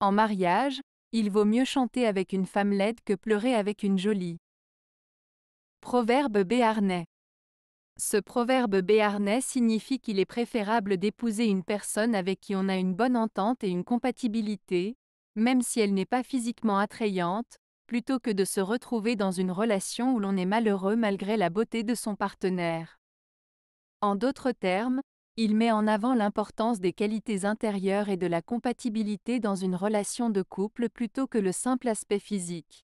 En mariage, il vaut mieux chanter avec une femme laide que pleurer avec une jolie. Proverbe béarnais. Ce proverbe béarnais signifie qu'il est préférable d'épouser une personne avec qui on a une bonne entente et une compatibilité, même si elle n'est pas physiquement attrayante, plutôt que de se retrouver dans une relation où l'on est malheureux malgré la beauté de son partenaire. En d'autres termes, il met en avant l'importance des qualités intérieures et de la compatibilité dans une relation de couple plutôt que le simple aspect physique.